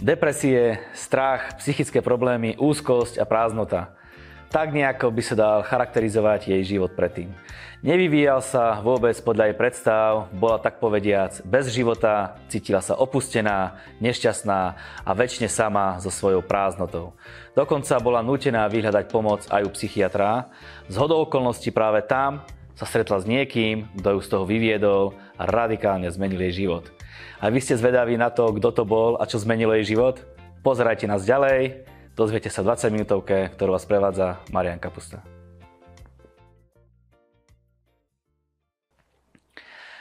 Depresie, strach, psychické problémy, úzkosť a prázdnota. Tak nejako by sa dal charakterizovať jej život predtým. Nevyvíjal sa vôbec podľa jej predstav, bola tak povediac bez života, cítila sa opustená, nešťastná a väčšine sama so svojou prázdnotou. Dokonca bola nutená vyhľadať pomoc aj u psychiatra. Z hodou okolností práve tam sa stretla s niekým, kto ju z toho vyviedol a radikálne zmenil jej život. A vy ste zvedaví na to, kto to bol a čo zmenilo jej život? Pozerajte nás ďalej, dozviete sa 20 minútovke, ktorú vás prevádza Marian Kapusta.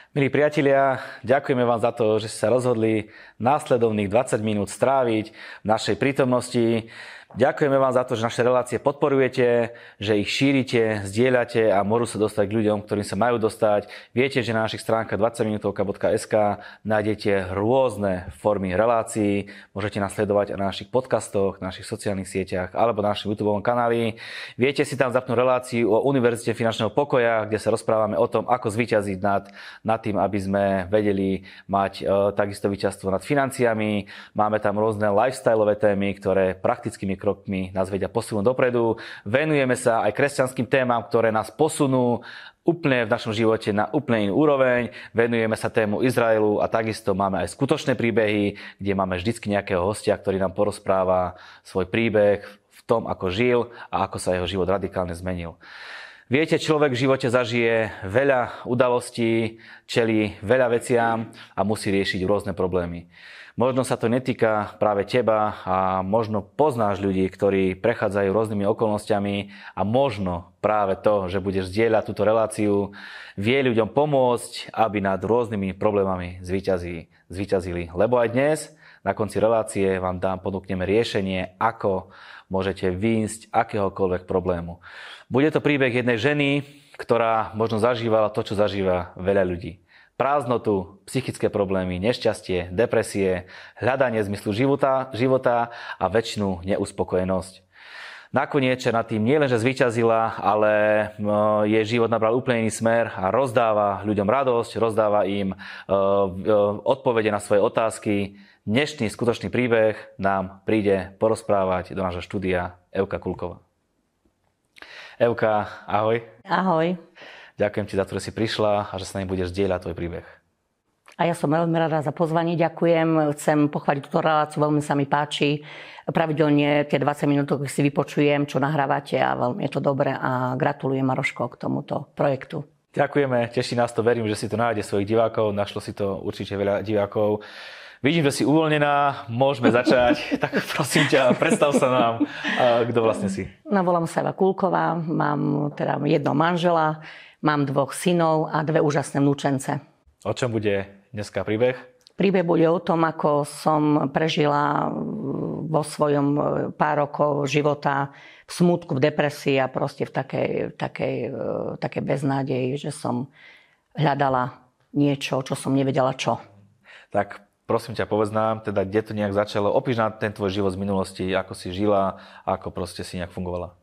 Milí priatelia, ďakujeme vám za to, že ste sa rozhodli následovných 20 minút stráviť v našej prítomnosti. Ďakujeme vám za to, že naše relácie podporujete, že ich šírite, zdieľate a môžu sa dostať k ľuďom, ktorým sa majú dostať. Viete, že na našich stránkach 20minutovka.sk nájdete rôzne formy relácií. Môžete nás sledovať na našich podcastoch, na našich sociálnych sieťach alebo na našom YouTube kanáli. Viete si tam zapnúť reláciu o Univerzite finančného pokoja, kde sa rozprávame o tom, ako zvíťaziť nad, nad tým, aby sme vedeli mať e, takisto víťazstvo nad financiami. Máme tam rôzne lifestyleové témy, ktoré praktickými krokmi nás vedia posunúť dopredu. Venujeme sa aj kresťanským témam, ktoré nás posunú úplne v našom živote na úplne inú úroveň. Venujeme sa tému Izraelu a takisto máme aj skutočné príbehy, kde máme vždy nejakého hostia, ktorý nám porozpráva svoj príbeh v tom, ako žil a ako sa jeho život radikálne zmenil. Viete, človek v živote zažije veľa udalostí, čeli veľa veciam a musí riešiť rôzne problémy. Možno sa to netýka práve teba a možno poznáš ľudí, ktorí prechádzajú rôznymi okolnostiami a možno práve to, že budeš zdieľať túto reláciu, vie ľuďom pomôcť, aby nad rôznymi problémami zvýťazili. zvíťazili. Lebo aj dnes na konci relácie vám dám, ponúkneme riešenie, ako môžete výjsť akéhokoľvek problému. Bude to príbeh jednej ženy, ktorá možno zažívala to, čo zažíva veľa ľudí. Prázdnotu, psychické problémy, nešťastie, depresie, hľadanie zmyslu života, života a väčšinu neuspokojenosť. Nakoniec nad tým nielenže zvyťazila, ale e, jej život nabral úplne iný smer a rozdáva ľuďom radosť, rozdáva im e, e, odpovede na svoje otázky. Dnešný skutočný príbeh nám príde porozprávať do nášho štúdia Euka Kulkova. Evka, ahoj. Ahoj. Ďakujem ti za to, že si prišla a že sa nami budeš dieľať tvoj príbeh. A ja som veľmi rada za pozvanie, ďakujem. Chcem pochváliť túto reláciu, veľmi sa mi páči. Pravidelne tie 20 minút si vypočujem, čo nahrávate a veľmi je to dobré a gratulujem Maroško k tomuto projektu. Ďakujeme, teší nás to, verím, že si to nájde svojich divákov, našlo si to určite veľa divákov. Vidím, že si uvoľnená, môžeme začať. tak prosím ťa, predstav sa nám, kto vlastne si. No, volám sa Eva Kulková, mám teda jedno manžela, mám dvoch synov a dve úžasné vnúčence. O čom bude dneska príbeh? Príbeh bude o tom, ako som prežila vo svojom e, pár rokov života v smutku, v depresii a proste v takej, takej, e, takej beznádeji, že som hľadala niečo, čo som nevedela čo. Tak prosím ťa, povedz nám, teda, kde to nejak začalo, opíš nám ten tvoj život z minulosti, ako si žila, ako proste si nejak fungovala.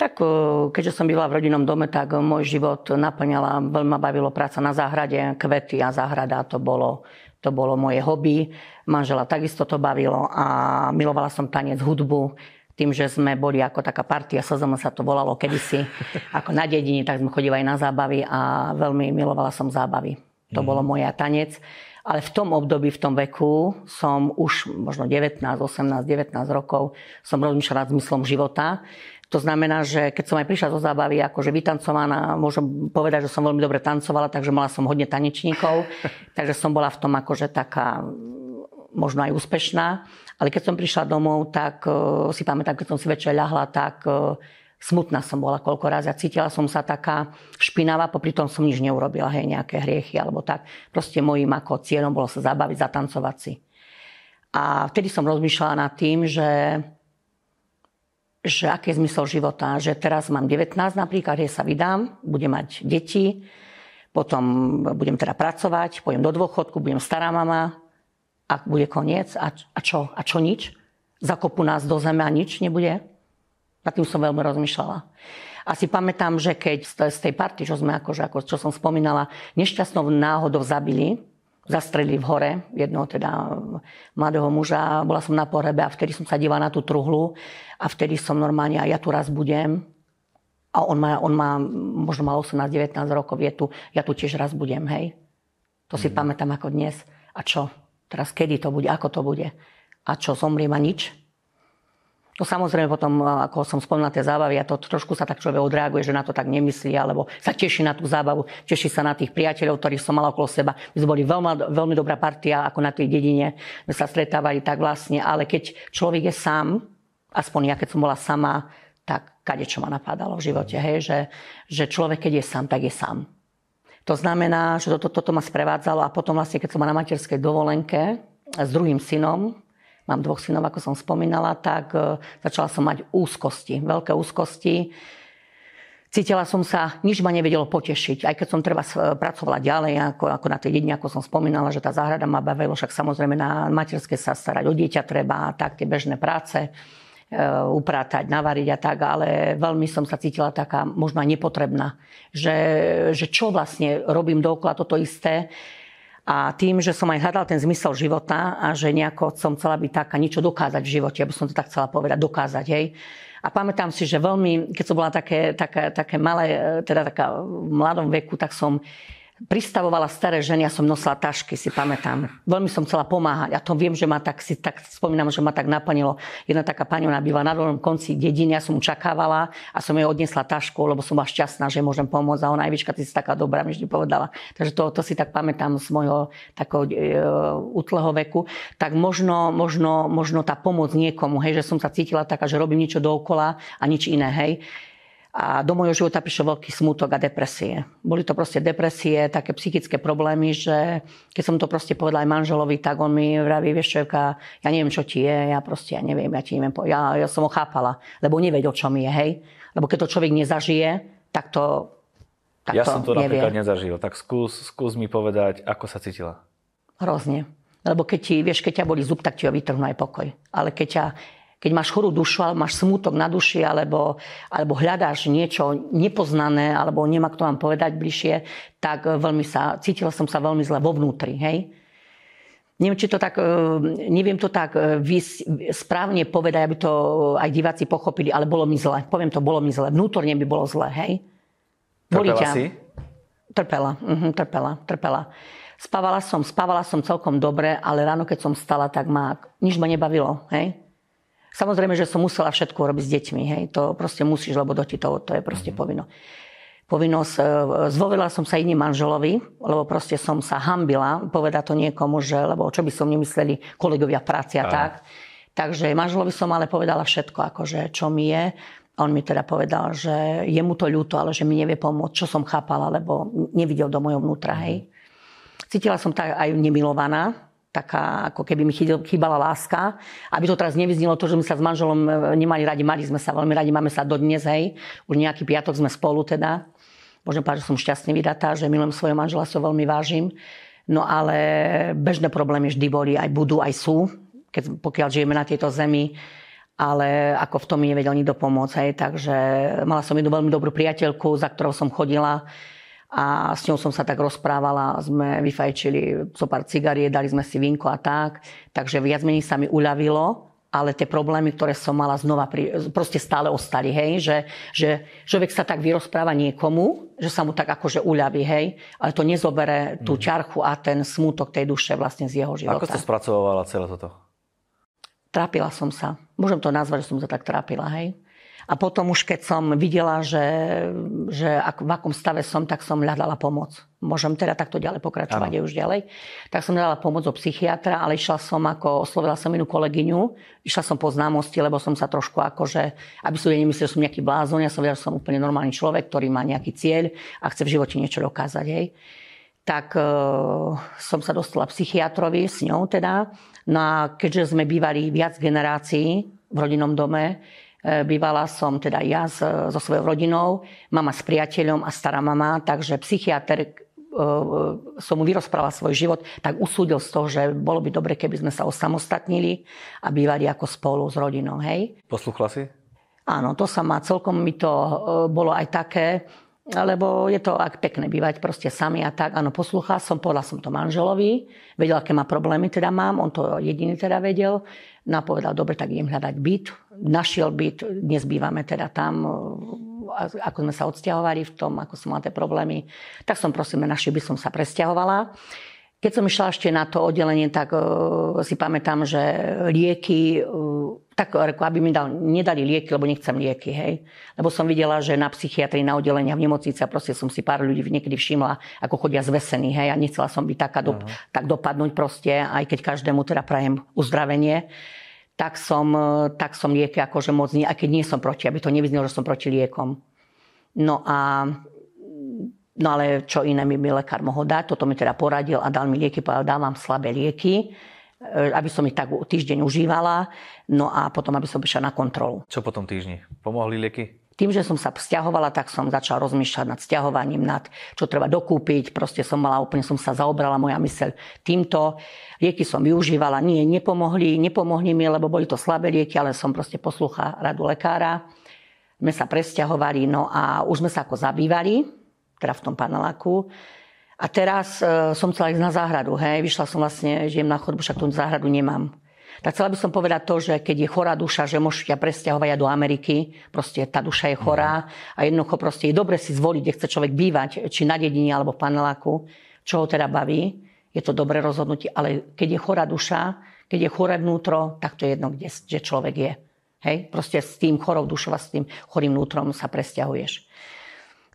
Tak eh, keďže som bývala v rodinnom dome, tak eh, môj život naplňala, veľmi ma bavilo práca na záhrade, kvety a záhrada, to bolo, to bolo moje hobby. Manžela takisto to bavilo a milovala som tanec, hudbu, tým, že sme boli ako taká partia, SZM sa to volalo kedysi, ako na dedini, tak sme chodili aj na zábavy a veľmi milovala som zábavy. To mm. bolo moja tanec. Ale v tom období, v tom veku som už možno 19, 18, 19 rokov som rozmýšľala zmyslom života. To znamená, že keď som aj prišla zo zábavy, akože vytancovaná, môžem povedať, že som veľmi dobre tancovala, takže mala som hodne tanečníkov, takže som bola v tom akože taká možno aj úspešná. Ale keď som prišla domov, tak uh, si pamätám, keď som si večer ľahla, tak uh, smutná som bola koľko raz a cítila som sa taká špinavá, popri tom som nič neurobila, hej, nejaké hriechy alebo tak. Proste mojím ako cieľom bolo sa zabaviť, zatancovať si. A vtedy som rozmýšľala nad tým, že, že aký je zmysel života. Že teraz mám 19 napríklad, kde sa vydám, budem mať deti, potom budem teda pracovať, pôjdem do dôchodku, budem stará mama, ak bude koniec a, a čo? A čo nič? Zakopú nás do zeme a nič nebude? Nad tým som veľmi rozmýšľala. A si pamätám, že keď z tej party, čo sme akože, ako, čo som spomínala, nešťastnou náhodou zabili, zastrelili v hore jednoho teda mladého muža. Bola som na pohrebe a vtedy som sa dívala na tú truhlu a vtedy som normálne, a ja tu raz budem. A on má, on má možno mal 18-19 rokov, je tu, ja tu tiež raz budem, hej. To si mm. pamätám ako dnes. A čo? Teraz kedy to bude? Ako to bude? A čo, zomriem a nič? No samozrejme potom, ako som spomínala, tie zábavy a to trošku sa tak človek odreaguje, že na to tak nemyslí, alebo sa teší na tú zábavu, teší sa na tých priateľov, ktorých som mala okolo seba. My sme boli veľma, veľmi dobrá partia, ako na tej dedine, my sa stretávali tak vlastne, ale keď človek je sám, aspoň ja keď som bola sama, tak čo ma napadalo v živote, hej, že, že človek keď je sám, tak je sám. To znamená, že toto, to ma sprevádzalo a potom vlastne, keď som na materskej dovolenke s druhým synom, mám dvoch synov, ako som spomínala, tak e, začala som mať úzkosti, veľké úzkosti. Cítila som sa, nič ma nevedelo potešiť, aj keď som treba e, pracovala ďalej, ako, ako na tej dedine, ako som spomínala, že tá záhrada ma bavila však samozrejme na materské sa starať o dieťa treba tak tie bežné práce e, upratať, navariť a tak, ale veľmi som sa cítila taká možno nepotrebná, že, že čo vlastne robím dokola toto isté, a tým, že som aj hľadala ten zmysel života a že nejako som chcela byť taká, niečo dokázať v živote, aby som to tak chcela povedať, dokázať, hej. A pamätám si, že veľmi, keď som bola také, také, také malé, e, teda taká v mladom veku, tak som pristavovala staré ženy, ja som nosila tašky, si pamätám. Veľmi som chcela pomáhať a to viem, že ma tak, si tak spomínam, že ma tak naplnilo. Jedna taká pani, ona býva na dolnom konci dediny, ja som čakávala a som jej odnesla tašku, lebo som bola šťastná, že môžem pomôcť a ona Evička, ty si taká dobrá, mi vždy povedala. Takže to, to si tak pamätám z môjho takého e, utlého veku. Tak možno, možno, možno tá pomoc niekomu, hej, že som sa cítila taká, že robím niečo dookola a nič iné, hej. A do môjho života prišiel veľký smútok a depresie. Boli to proste depresie, také psychické problémy, že keď som to proste povedala aj manželovi, tak on mi vraví, vieš Evka, ja neviem, čo ti je, ja proste, ja neviem, ja ti neviem, ja, ja som ho chápala, lebo nevedel, čo mi je, hej. Lebo keď to človek nezažije, tak to tak Ja to som to nevie. napríklad nezažil, tak skús, skús mi povedať, ako sa cítila. Hrozne. Lebo keď ti, vieš, keď ťa boli zub, tak ti ho vytrhnú aj pokoj. Ale keď ťa keď máš chorú dušu, alebo máš smútok na duši, alebo, alebo hľadáš niečo nepoznané, alebo nemá kto vám povedať bližšie, tak e, veľmi sa, cítila som sa veľmi zle vo vnútri, hej. Neviem, či to tak, e, neviem to tak e, správne povedať, aby to aj diváci pochopili, ale bolo mi zle. Poviem to, bolo mi zle. Vnútorne by bolo zle, hej. Boli trpela ťa. si? Trpela, mhm, trpela, trpela. Spávala som, spávala som celkom dobre, ale ráno, keď som stala, tak ma, nič ma nebavilo, hej Samozrejme, že som musela všetko robiť s deťmi, hej. To proste musíš, lebo do ti to, to je proste mm-hmm. povinno. Povinnosť, e, Zvovila som sa iným manželovi, lebo proste som sa hambila povedať to niekomu, že, lebo čo by som nemysleli kolegovia práci a, a. tak. Takže manželovi som ale povedala všetko, akože čo mi je. On mi teda povedal, že je mu to ľúto, ale že mi nevie pomôcť, čo som chápala, lebo nevidel do mojho vnútra, mhm. hej. Cítila som tak aj nemilovaná, taká, ako keby mi chýbala láska. Aby to teraz nevyznilo to, že sme sa s manželom e, nemali radi, mali sme sa veľmi radi, máme sa dnes, hej. Už nejaký piatok sme spolu teda. Môžem povedať, že som šťastne vydatá, že milujem svojho manžela, so veľmi vážim. No ale bežné problémy vždy boli, aj budú, aj sú, keď, pokiaľ žijeme na tejto zemi ale ako v tom mi nevedel nikto pomôcť. Hej. Takže mala som jednu veľmi dobrú priateľku, za ktorou som chodila a s ňou som sa tak rozprávala, sme vyfajčili zo pár cigarie, dali sme si vinko a tak, takže viac menej sa mi uľavilo, ale tie problémy, ktoré som mala znova, pri, proste stále ostali, hej, že, že človek sa tak vyrozpráva niekomu, že sa mu tak akože uľaví, hej, ale to nezobere tú mm. ťarchu a ten smútok tej duše vlastne z jeho života. Ako ste spracovala celé toto? Trápila som sa. Môžem to nazvať, že som sa tak trápila, hej. A potom už keď som videla, že, že ak, v akom stave som, tak som hľadala pomoc. Môžem teda takto ďalej pokračovať aj už ďalej. Tak som hľadala pomoc od psychiatra, ale išla som ako, oslovila som inú kolegyňu, išla som po známosti, lebo som sa trošku že akože, aby som nemyslel, že som nejaký blázon, ja som vedela, že som úplne normálny človek, ktorý má nejaký cieľ a chce v živote niečo dokázať. Hej tak e, som sa dostala psychiatrovi s ňou teda. No a keďže sme bývali viac generácií v rodinnom dome, E, bývala som teda ja so svojou rodinou, mama s priateľom a stará mama, takže psychiatr, e, som mu vyrozprávala svoj život, tak usúdil z toho, že bolo by dobre, keby sme sa osamostatnili a bývali ako spolu s rodinou, hej. Posluchla si? Áno, to sa má, celkom mi to e, bolo aj také, lebo je to ak pekné bývať proste sami a tak. Áno, poslúchal som, povedala som to manželovi, vedela, aké má problémy teda mám, on to jediný teda vedel. No a povedal, dobre, tak idem hľadať byt. Našiel byt, dnes bývame teda tam, ako sme sa odsťahovali v tom, ako som mala tie problémy, tak som prosím, našiel by som sa presťahovala. Keď som išla ešte na to oddelenie, tak uh, si pamätám, že lieky, uh, tak reku, eh, aby mi dal, nedali lieky, lebo nechcem lieky, hej. Lebo som videla, že na psychiatrii, na oddelenia v nemocnici a proste som si pár ľudí niekedy všimla, ako chodia zvesení, hej. A nechcela som byť taká, do, uh-huh. tak dopadnúť proste, aj keď každému teda prajem uzdravenie tak som, tak som lieky akože moc nie, aj keď nie som proti, aby to nevyznelo, že som proti liekom. No a No ale čo iné mi, mi lekár mohol dať, toto mi teda poradil a dal mi lieky, povedal, dávam slabé lieky, eh, aby som ich tak týždeň užívala, no a potom, aby som prišla na kontrolu. Čo potom týždni? Pomohli lieky? Tým, že som sa vzťahovala, tak som začala rozmýšľať nad vzťahovaním, nad čo treba dokúpiť. Proste som mala, úplne som sa zaobrala moja myseľ týmto. Lieky som využívala, nie, nepomohli, nepomohli mi, lebo boli to slabé lieky, ale som proste poslucha radu lekára. My sa presťahovali, no a už sme sa ako zabývali teda v tom paneláku. A teraz e, som chcela ísť na záhradu, hej, vyšla som vlastne, žijem na chodbu, však tú záhradu nemám. Tak chcela by som povedať to, že keď je chorá duša, že môžete ťa presťahovať do Ameriky, proste tá duša je chorá a jednoducho proste je dobre si zvoliť, kde chce človek bývať, či na dedine alebo v paneláku, čo ho teda baví, je to dobré rozhodnutie, ale keď je chorá duša, keď je choré vnútro, tak to je jedno, kde že človek je. Hej? Proste s tým chorou dušou a s tým chorým vnútrom sa presťahuješ.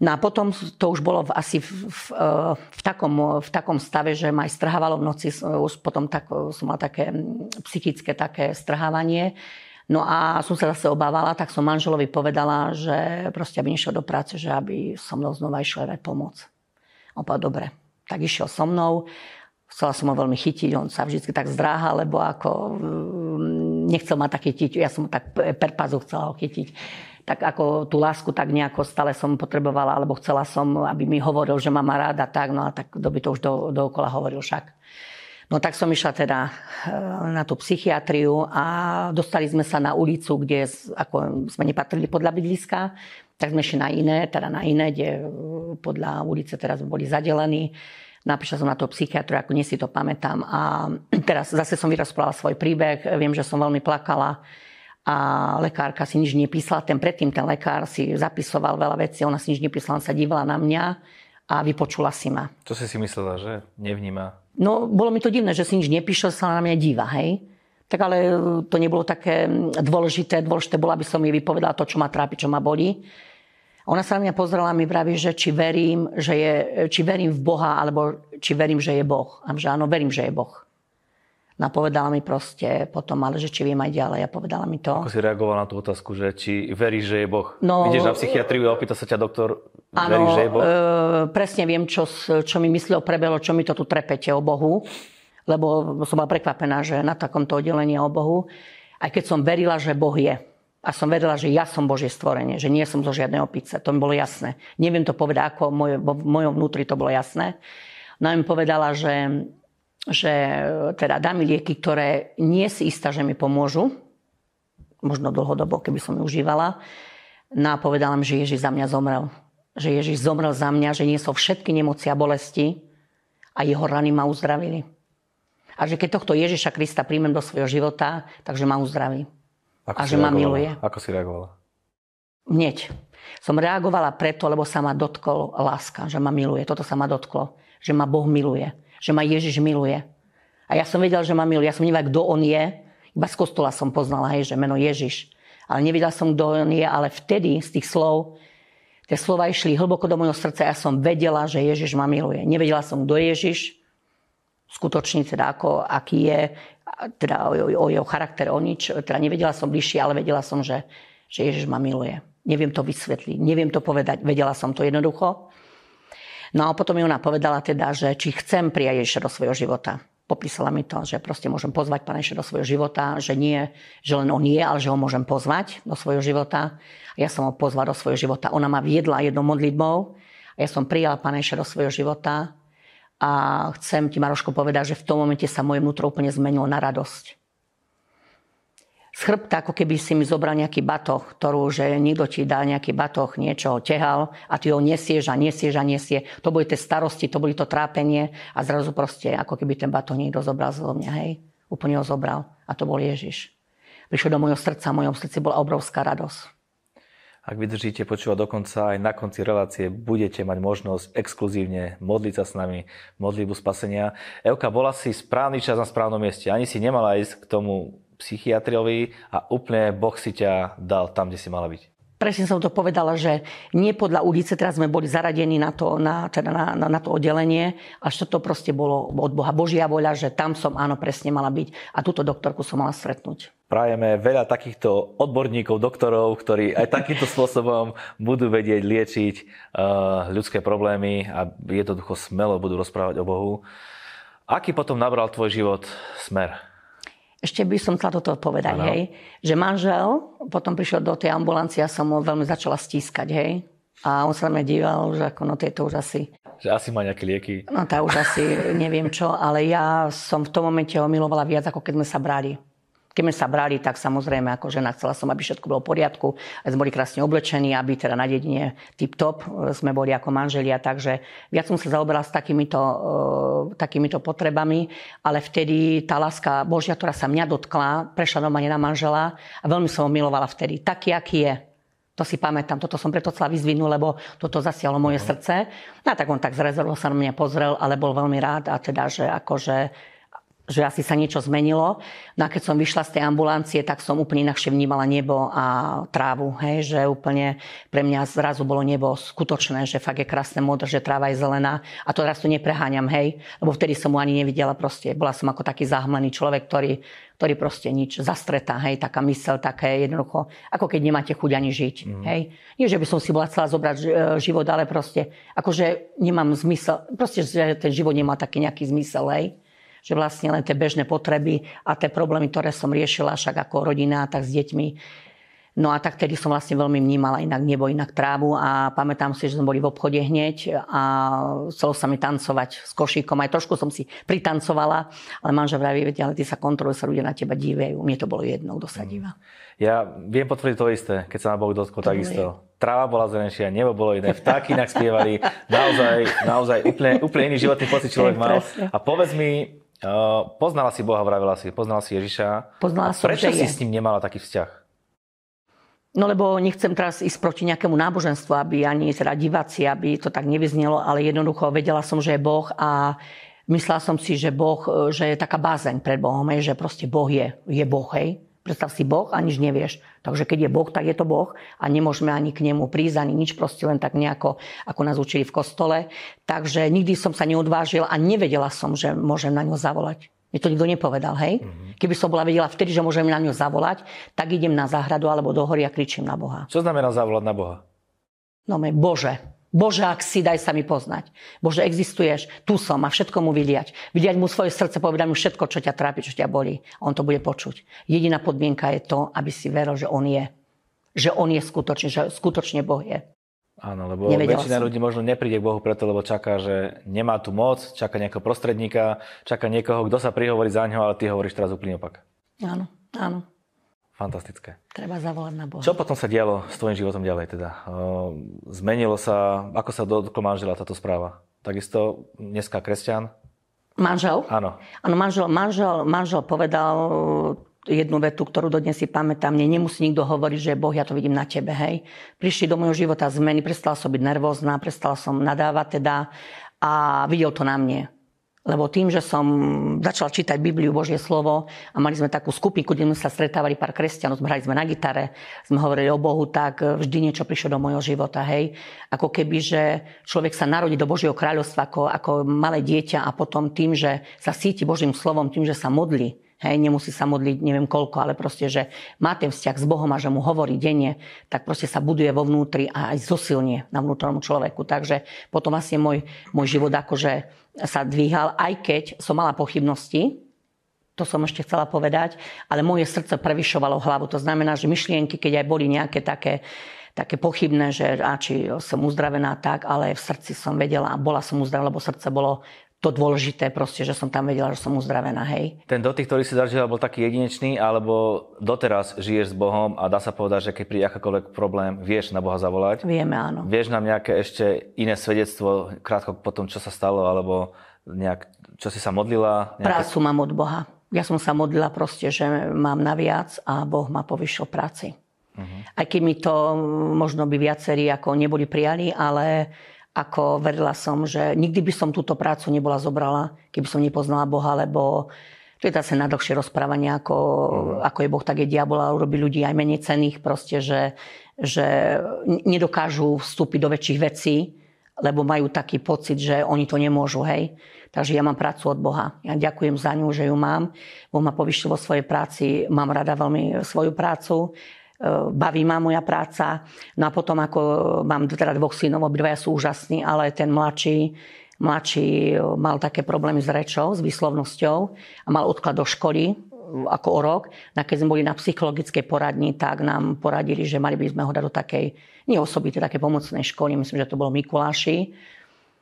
No a potom to už bolo asi v, v, eh, v, takom, v takom stave, že ma aj strhávalo v noci, eh, už potom tak, eh, som mala také mm, psychické také strhávanie. No a som sa zase obávala, tak som manželovi povedala, že proste aby nešiel do práce, že aby so mnou znova išiel aj pomoc. On povedal, dobre, tak išiel so mnou, chcela som ho veľmi chytiť, on sa vždy tak zdráha, lebo ako mm, nechcel ma tak chytiť, ja som tak per chcela ho chytiť tak ako tú lásku tak nejako stále som potrebovala, alebo chcela som, aby mi hovoril, že mám ráda, tak, no a tak kto by to už do, dookola hovoril však. No tak som išla teda eh, na tú psychiatriu a dostali sme sa na ulicu, kde ako sme nepatrili podľa bydliska, tak sme šli na iné, teda na iné, kde eh, podľa ulice teraz boli zadelení. Napíšla som na to psychiatru, ako nie si to pamätám. A teraz zase som vyrozprávala svoj príbeh, viem, že som veľmi plakala a lekárka si nič nepísala. Ten predtým ten lekár si zapisoval veľa vecí, ona si nič nepísala, sa divala na mňa a vypočula si ma. To si si myslela, že nevníma? No, bolo mi to divné, že si nič nepíše, sa na mňa díva, hej. Tak ale e, to nebolo také dôležité. Dôležité bolo, aby som jej vypovedala to, čo ma trápi, čo ma bolí. Ona sa na mňa pozrela a mi vraví, že či verím, že je, e, či verím v Boha, alebo či verím, že je Boh. A že áno, verím, že je Boh. No a povedala mi proste potom, ale že či viem aj ďalej a povedala mi to. Ako si reagovala na tú otázku, že či veríš, že je Boh? No, Ideš na psychiatriu a opýta sa ťa doktor, áno, veríš, že je Boh? E, presne viem, čo, čo mi o prebelo, čo mi to tu trepete o Bohu. Lebo som bola prekvapená, že na takomto oddelení o Bohu. Aj keď som verila, že Boh je. A som vedela, že ja som Božie stvorenie, že nie som zo žiadnej opice. To mi bolo jasné. Neviem to povedať, ako moje, vo mojom vnútri to bolo jasné. No a mi povedala, že že e, teda dá mi lieky, ktoré nie si istá, že mi pomôžu, možno dlhodobo, keby som ju užívala. No a povedala mi, že Ježiš za mňa zomrel. Že Ježiš zomrel za mňa, že nie sú všetky nemoci a bolesti a jeho rany ma uzdravili. A že keď tohto Ježiša Krista príjmem do svojho života, takže ma uzdraví. Ako a že reagovala? ma miluje. Ako si reagovala? Hneď. Som reagovala preto, lebo sa ma dotkol láska, že ma miluje. Toto sa ma dotklo, že ma Boh miluje že ma Ježiš miluje. A ja som vedela, že ma miluje. Ja som nevedela, kto on je. Iba z kostola som poznala, hej, že meno Ježiš. Ale nevedela som, kto on je. Ale vtedy z tých slov, tie slova išli hlboko do môjho srdca. Ja som vedela, že Ježiš ma miluje. Nevedela som, kto je Ježiš. Skutočne teda, ako, aký je, teda o, o jeho charakter, o nič. Teda nevedela som bližšie, ale vedela som, že, že Ježiš ma miluje. Neviem to vysvetliť, neviem to povedať. Vedela som to jednoducho. No a potom mi ona povedala teda, že či chcem prijať Ježiša do svojho života. Popísala mi to, že proste môžem pozvať Pána Ježiša do svojho života, že nie, že len on je, ale že ho môžem pozvať do svojho života. Ja som ho pozvala do svojho života. Ona ma viedla jednou modlitbou a ja som prijala Pána Ježiša do svojho života. A chcem ti, Maroško, povedať, že v tom momente sa moje vnútro úplne zmenilo na radosť z chrbta, ako keby si mi zobral nejaký batoh, ktorú, že nikto ti dá nejaký batoh, niečo tehal a ty ho nesieš a nesieš a nesie. To boli tie starosti, to boli to trápenie a zrazu proste, ako keby ten batoh niekto zobral zo mňa, hej. Úplne ho zobral a to bol Ježiš. Prišiel do môjho srdca, v mojom srdci bola obrovská radosť. Ak vydržíte počúvať dokonca aj na konci relácie, budete mať možnosť exkluzívne modliť sa s nami modlitbu spasenia. Evka bola si správny čas na správnom mieste. Ani si nemala ísť k tomu psychiatriovi a úplne Boh si ťa dal tam, kde si mala byť presne som to povedala, že nie podľa ulice, teraz sme boli zaradení na to, na, teda na, na, na to oddelenie, až to proste bolo od Boha. Božia voľa, že tam som áno presne mala byť a túto doktorku som mala stretnúť. Prajeme veľa takýchto odborníkov, doktorov, ktorí aj takýmto spôsobom budú vedieť liečiť uh, ľudské problémy a jednoducho smelo budú rozprávať o Bohu. Aký potom nabral tvoj život smer? ešte by som chcela toto povedať, ano. hej, že manžel potom prišiel do tej ambulancie a som ho veľmi začala stískať, hej. A on sa na mňa díval, že ako no tieto už asi... Že asi má nejaké lieky. No tá už asi neviem čo, ale ja som v tom momente ho milovala viac, ako keď sme sa brali keď sme sa brali, tak samozrejme, ako žena chcela som, aby všetko bolo v poriadku. Sme boli krásne oblečení, aby teda na dedine tip-top e, sme boli ako manželia. Takže viac som sa zaoberala s takýmito, uh, takýmito potrebami, ale vtedy tá láska Božia, ktorá sa mňa dotkla, prešla normálne na manžela a veľmi som ho milovala vtedy. Taký, aký je. To si pamätám, toto som preto celá vyzvinul, lebo toto zasialo moje uh-huh. srdce. No a tak on tak zrezervo sa na mňa pozrel, ale bol veľmi rád a teda, že akože že asi sa niečo zmenilo. No a keď som vyšla z tej ambulancie, tak som úplne inakšie vnímala nebo a trávu. Hej, že úplne pre mňa zrazu bolo nebo skutočné, že fakt je krásne modr, že tráva je zelená. A to teraz tu nepreháňam, hej, lebo vtedy som mu ani nevidela proste. Bola som ako taký zahmlený človek, ktorý, ktorý proste nič zastretá, hej, taká mysel, také jednoducho, ako keď nemáte chuť ani žiť, mm. hej. Nie, že by som si bola chcela zobrať e, život, ale proste, akože nemám zmysel, proste, že ten život nemá taký nejaký zmysel, hej že vlastne len tie bežné potreby a tie problémy, ktoré som riešila však ako rodina, tak s deťmi, No a tak tedy som vlastne veľmi vnímala inak nebo, inak trávu a pamätám si, že sme boli v obchode hneď a chcelo sa mi tancovať s košíkom. Aj trošku som si pritancovala, ale manžel vraví, viete, ale ty sa kontroluje, sa ľudia na teba dívajú. Mne to bolo jedno, kto sa díva. Mm. Ja viem potvrdiť to isté, keď sa na Boh dotkol, takisto. Tráva bola zelenšia, nebo bolo iné, vtáky inak spievali. Naozaj, naozaj úplne, úplne iný životný pocit človek mal. A povedz mi, Eh, poznala si Boha, vravila si, poznala si Ježiša. Poznala som, Prečo si je. s ním nemala taký vzťah? No lebo nechcem teraz ísť proti nejakému náboženstvu, aby ani teda diváci, aby to tak nevyznelo, ale jednoducho vedela som, že je Boh a myslela som si, že Boh, eh, že je taká bázeň pred Bohom, že proste Boh je, je Boh, hej. Predstav si Boh a nič nevieš. Takže keď je Boh, tak je to Boh a nemôžeme ani k nemu prísť, ani nič proste len tak nejako, ako nás učili v kostole. Takže nikdy som sa neodvážil a nevedela som, že môžem na ňo zavolať. Mne to nikto nepovedal, hej? Mm-hmm. Keby som bola vedela vtedy, že môžem na ňo zavolať, tak idem na záhradu alebo do hory a kričím na Boha. Čo znamená zavolať na Boha? No, my, Bože, Bože, ak si, daj sa mi poznať. Bože, existuješ, tu som a všetko mu vidiať. Vidiať mu svoje srdce, povedať mu všetko, čo ťa trápi, čo ťa bolí. A on to bude počuť. Jediná podmienka je to, aby si veril, že on je. Že on je skutočne, že skutočne Boh je. Áno, lebo Nevedel väčšina som. ľudí možno nepríde k Bohu preto, lebo čaká, že nemá tu moc, čaká nejakého prostredníka, čaká niekoho, kto sa prihovorí za ňo, ale ty hovoríš teraz úplne opak. Áno, áno. Fantastické. Treba zavolať na Boha. Čo potom sa dialo s tvojim životom ďalej teda? Zmenilo sa, ako sa dotklo manžela táto správa? Takisto dneska kresťan? Manžel? Áno. Áno, manžel, manžel, manžel povedal jednu vetu, ktorú dodnes si pamätám, mne nemusí nikto hovoriť, že Boh, ja to vidím na tebe, hej. Prišli do môjho života zmeny, prestala som byť nervózna, prestala som nadávať teda a videl to na mne. Lebo tým, že som začal čítať Bibliu, Božie slovo a mali sme takú skupinku, kde sme sa stretávali pár kresťanov, sme hrali sme na gitare, sme hovorili o Bohu, tak vždy niečo prišlo do môjho života, hej. Ako keby, že človek sa narodí do Božieho kráľovstva ako, ako malé dieťa a potom tým, že sa síti Božím slovom, tým, že sa modlí, hej, nemusí sa modliť neviem koľko, ale proste, že má ten vzťah s Bohom a že mu hovorí denne, tak proste sa buduje vo vnútri a aj zosilne na vnútornom človeku. Takže potom vlastne môj, môj život akože sa dvíhal, aj keď som mala pochybnosti, to som ešte chcela povedať, ale moje srdce prevyšovalo hlavu. To znamená, že myšlienky, keď aj boli nejaké také, také pochybné, že a či som uzdravená tak, ale v srdci som vedela a bola som uzdravená, lebo srdce bolo to dôležité proste, že som tam vedela, že som uzdravená, hej. Ten dotyk, ktorý si zažila, bol taký jedinečný, alebo doteraz žiješ s Bohom a dá sa povedať, že keď príde akákoľvek problém, vieš na Boha zavolať? Vieme, áno. Vieš nám nejaké ešte iné svedectvo, krátko po tom, čo sa stalo, alebo nejak, čo si sa modlila? Nejaké... Prácu mám od Boha. Ja som sa modlila proste, že mám naviac a Boh ma povyšil práci. Uh-huh. Aj keď mi to možno by viacerí ako neboli prijali, ale ako verila som, že nikdy by som túto prácu nebola zobrala, keby som nepoznala Boha, lebo to je zase na dlhšie rozprávanie, ako, mhm. ako je Boh, tak je diabol a urobí ľudí aj menej cených proste, že, že nedokážu vstúpiť do väčších vecí, lebo majú taký pocit, že oni to nemôžu, hej. Takže ja mám prácu od Boha. Ja ďakujem za ňu, že ju mám. Boh ma povyšil vo svojej práci, mám rada veľmi svoju prácu Eh, baví ma moja práca. No a potom ako mám teda dvoch synov, obidvaja sú úžasní, ale ten mladší, mladší eh, mal také problémy s rečou, s výslovnosťou a mal odklad do školy eh, ako o rok. No a keď sme boli na psychologickej poradni, tak nám poradili, že mali by sme ho dať do takej neosobitej, také pomocnej školy. Myslím, že to bolo Mikuláši.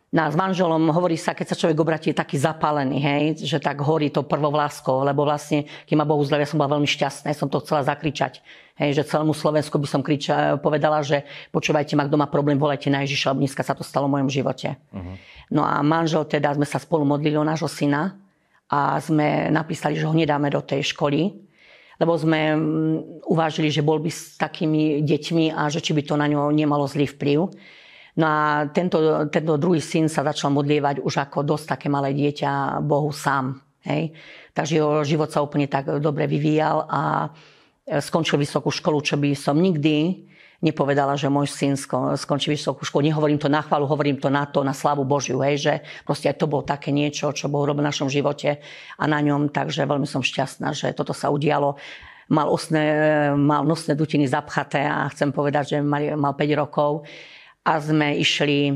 No s manželom hovorí sa, keď sa človek obratí, je taký zapálený, hej, že tak horí to prvovlásko, lebo vlastne, keď ma Bohu zdravia, som bola veľmi šťastná, som to chcela zakričať Hej, že celému Slovensku by som kriča, eh, povedala, že počúvajte ma, kto má problém, volajte na Ježiša, lebo dneska sa to stalo v mojom živote. Uh-huh. No a manžel teda, sme sa spolu modlili o nášho syna a sme napísali, že ho nedáme do tej školy, lebo sme mm, uvážili, že bol by s takými deťmi a že či by to na ňo nemalo zlý vplyv. No a tento, tento druhý syn sa začal modlievať už ako dosť také malé dieťa Bohu sám. Hej? Takže jeho život sa úplne tak dobre vyvíjal a E, skončil vysokú školu, čo by som nikdy nepovedala, že môj syn skončí vysokú školu. Nehovorím to na chvalu, hovorím to na to, na slavu Božiu, hej, že proste aj to bolo také niečo, čo bolo v našom živote a na ňom, takže veľmi som šťastná, že toto sa udialo. Mal, osne, mal nosné dutiny zapchaté a chcem povedať, že mal, mal 5 rokov a sme išli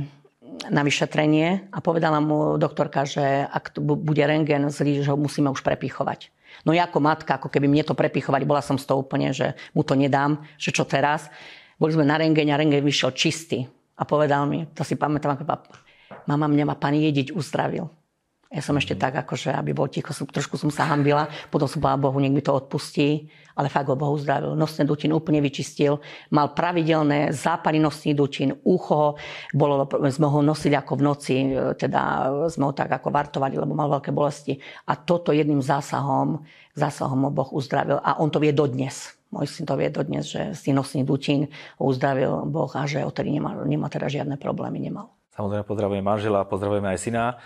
na vyšetrenie a povedala mu doktorka, že ak bude rengen zlý, že ho musíme už prepichovať. No ja ako matka, ako keby mne to prepichovali, bola som z toho úplne, že mu to nedám, že čo teraz. Boli sme na rengeň a rengeň vyšiel čistý. A povedal mi, to si pamätám, ako mama mňa ma pani Jedič uzdravil. Ja som ešte tak, akože, aby bol ticho, som, trošku som sa hambila, potom som povedala Bohu, nech mi to odpustí, ale fakt ho Bohu zdravil. Nosné dutin úplne vyčistil, mal pravidelné zápaly nosný dutín, ucho, bolo, sme ho nosili ako v noci, e, teda e, sme ho tak ako vartovali, lebo mal veľké bolesti. A toto jedným zásahom, zásahom ho Boh uzdravil a on to vie dodnes. Môj syn to vie dodnes, že si nosný dutín ho uzdravil Boh a že odtedy nemá, nemá teda žiadne problémy, nemal. Samozrejme pozdravujem manžela, pozdravujeme aj syna.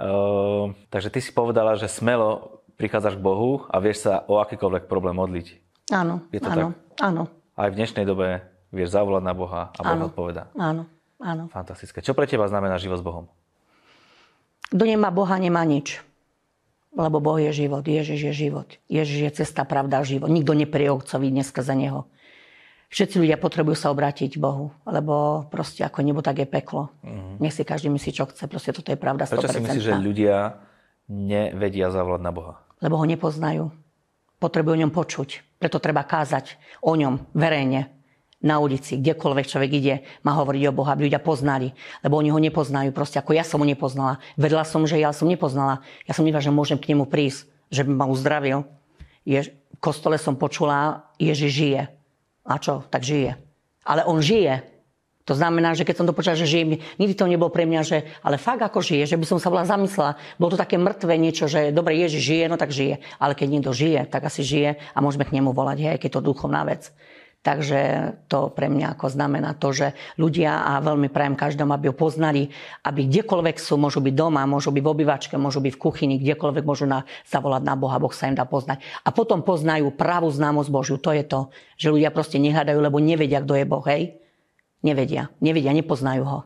Ehm, takže ty si povedala, že smelo prichádzaš k Bohu a vieš sa o akýkoľvek problém modliť. Áno, Je to áno, tak? áno. Aj v dnešnej dobe vieš zavolať na Boha a Boh áno, odpoveda. Áno, áno. Fantastické. Čo pre teba znamená život s Bohom? Kto nemá Boha, nemá nič. Lebo Boh je život, Ježiš je život. Ježiš je cesta, pravda, život. Nikto neprie Otcovi dneska za Neho všetci ľudia potrebujú sa obrátiť Bohu, lebo proste ako nebo tak je peklo. Mm-hmm. Nech si každý myslí, čo chce, proste toto je pravda 100%. Prečo si myslíš, že ľudia nevedia zavolať na Boha? Lebo ho nepoznajú. Potrebujú o ňom počuť. Preto treba kázať o ňom verejne, na ulici, kdekoľvek človek ide, má hovoriť o Boha, aby ľudia poznali, lebo oni ho nepoznajú. Proste ako ja som ho nepoznala. Vedela som, že ja som nepoznala. Ja som nevedela, že môžem k nemu prísť, že by ma uzdravil. Je, v kostole som počula, Ježiš žije a čo? Tak žije. Ale on žije. To znamená, že keď som to počula, že žije, nikdy to nebolo pre mňa, že ale fakt ako žije, že by som sa bola zamyslela. Bolo to také mŕtve niečo, že dobre, Ježiš žije, no tak žije. Ale keď niekto žije, tak asi žije a môžeme k nemu volať, hej, keď to duchovná vec. Takže to pre mňa ako znamená to, že ľudia a veľmi prajem každom, aby ho poznali, aby kdekoľvek sú, môžu byť doma, môžu byť v obývačke, môžu byť v kuchyni, kdekoľvek môžu na, zavolať na Boha, Boh sa im dá poznať. A potom poznajú pravú známosť Božiu. To je to, že ľudia proste nehľadajú, lebo nevedia, kto je Boh, hej? Nevedia, nevedia, nepoznajú ho.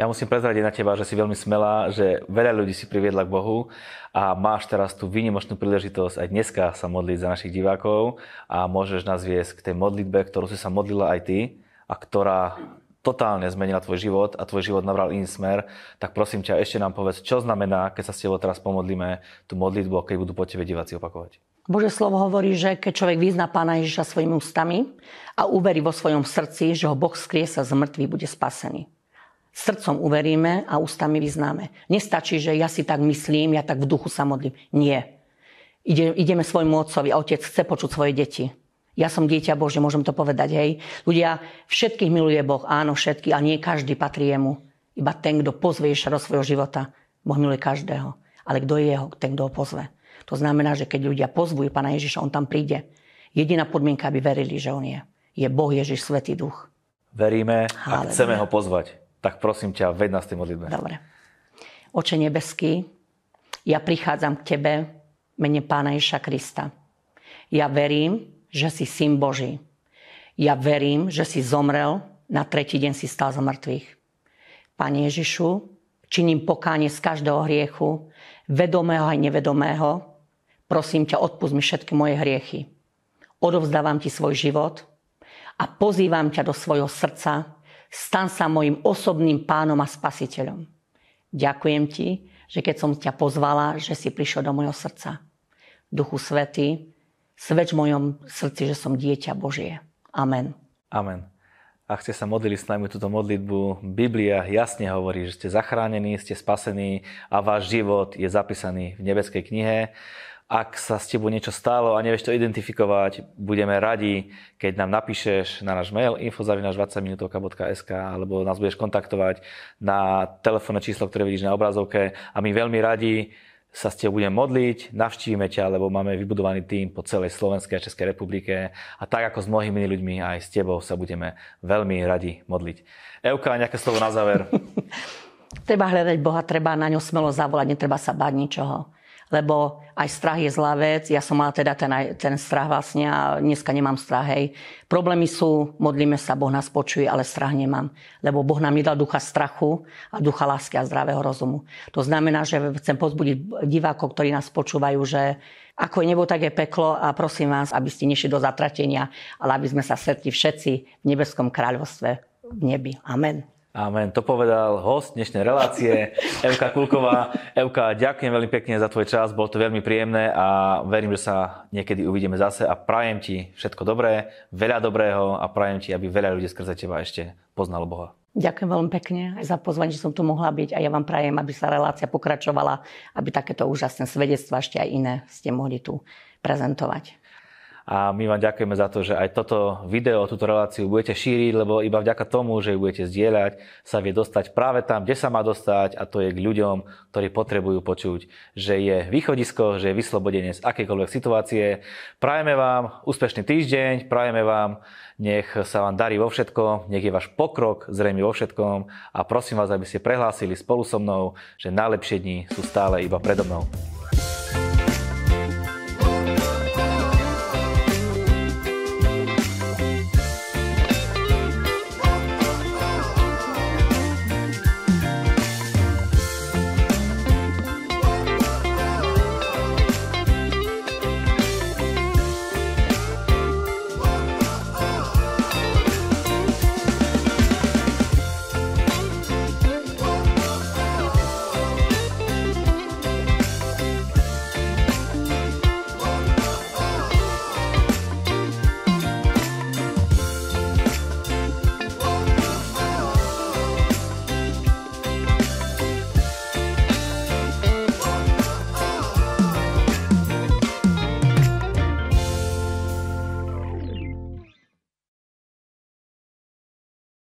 Ja musím prezradiť na teba, že si veľmi smelá, že veľa ľudí si priviedla k Bohu a máš teraz tú výnimočnú príležitosť aj dneska sa modliť za našich divákov a môžeš nás viesť k tej modlitbe, ktorú si sa modlila aj ty a ktorá totálne zmenila tvoj život a tvoj život nabral iný smer, tak prosím ťa, ešte nám povedz, čo znamená, keď sa s tebou teraz pomodlíme tú modlitbu a keď budú po tebe diváci opakovať. Bože slovo hovorí, že keď človek vyzná Pána Ježiša svojimi ústami a uverí vo svojom srdci, že ho Boh skriesa z mŕtvych, bude spasený. Srdcom uveríme a ústami vyznáme. Nestačí, že ja si tak myslím, ja tak v duchu sa modlím. Nie. Ide, ideme svojmu otcovi a otec chce počuť svoje deti. Ja som dieťa Bože, môžem to povedať, hej. Ľudia, všetkých miluje Boh, áno, všetky, ale nie každý patrí jemu. Iba ten, kto pozve Ježiša do svojho života. Boh miluje každého. Ale kto je jeho, ten, kto ho pozve. To znamená, že keď ľudia pozvú Pána Ježiša, on tam príde. Jediná podmienka, aby verili, že on je. Je Boh Ježiš, Svetý Duch. Veríme a Halleluja. chceme ho pozvať tak prosím ťa, ved nás tej modlitbe. Dobre. Oče nebeský, ja prichádzam k Tebe, mene Pána Ježa Krista. Ja verím, že si Syn Boží. Ja verím, že si zomrel, na tretí deň si stal z mŕtvych. Pane Ježišu, činím pokánie z každého hriechu, vedomého aj nevedomého. Prosím ťa, odpust mi všetky moje hriechy. Odovzdávam ti svoj život a pozývam ťa do svojho srdca, stan sa mojim osobným pánom a spasiteľom. Ďakujem ti, že keď som ťa pozvala, že si prišiel do mojho srdca. Duchu Svety, sveč v mojom srdci, že som dieťa Božie. Amen. Amen. Ak ste sa modlili s nami túto modlitbu, Biblia jasne hovorí, že ste zachránení, ste spasení a váš život je zapísaný v nebeskej knihe. Ak sa s tebou niečo stalo a nevieš to identifikovať, budeme radi, keď nám napíšeš na náš mail 20 minutovkask alebo nás budeš kontaktovať na telefónne číslo, ktoré vidíš na obrazovke a my veľmi radi sa s tebou budeme modliť, navštívime ťa, lebo máme vybudovaný tým po celej Slovenskej a Českej republike a tak ako s mnohými ľuďmi aj s tebou sa budeme veľmi radi modliť. Euka, nejaké slovo na záver. treba hľadať Boha, treba na ňo smelo zavolať, netreba sa báť ničoho lebo aj strach je zlá vec. Ja som mala teda ten, ten strach vlastne a dneska nemám strach. Hej. Problémy sú, modlíme sa, Boh nás počuje, ale strach nemám. Lebo Boh nám nedal ducha strachu a ducha lásky a zdravého rozumu. To znamená, že chcem pozbudiť divákov, ktorí nás počúvajú, že ako je nebo, tak je peklo a prosím vás, aby ste nešli do zatratenia, ale aby sme sa stretli všetci v nebeskom kráľovstve v nebi. Amen. Amen. To povedal host dnešnej relácie, Evka Kulková. Evka, ďakujem veľmi pekne za tvoj čas, bolo to veľmi príjemné a verím, že sa niekedy uvidíme zase a prajem ti všetko dobré, veľa dobrého a prajem ti, aby veľa ľudí skrze teba ešte poznalo Boha. Ďakujem veľmi pekne aj za pozvanie, že som tu mohla byť a ja vám prajem, aby sa relácia pokračovala, aby takéto úžasné svedectvá ešte aj iné ste mohli tu prezentovať. A my vám ďakujeme za to, že aj toto video, túto reláciu budete šíriť, lebo iba vďaka tomu, že ju budete zdieľať, sa vie dostať práve tam, kde sa má dostať a to je k ľuďom, ktorí potrebujú počuť, že je východisko, že je vyslobodenie z akejkoľvek situácie. Prajeme vám úspešný týždeň, prajeme vám, nech sa vám darí vo všetkom, nech je váš pokrok zrejme vo všetkom a prosím vás, aby ste prehlásili spolu so mnou, že najlepšie dni sú stále iba predo mnou.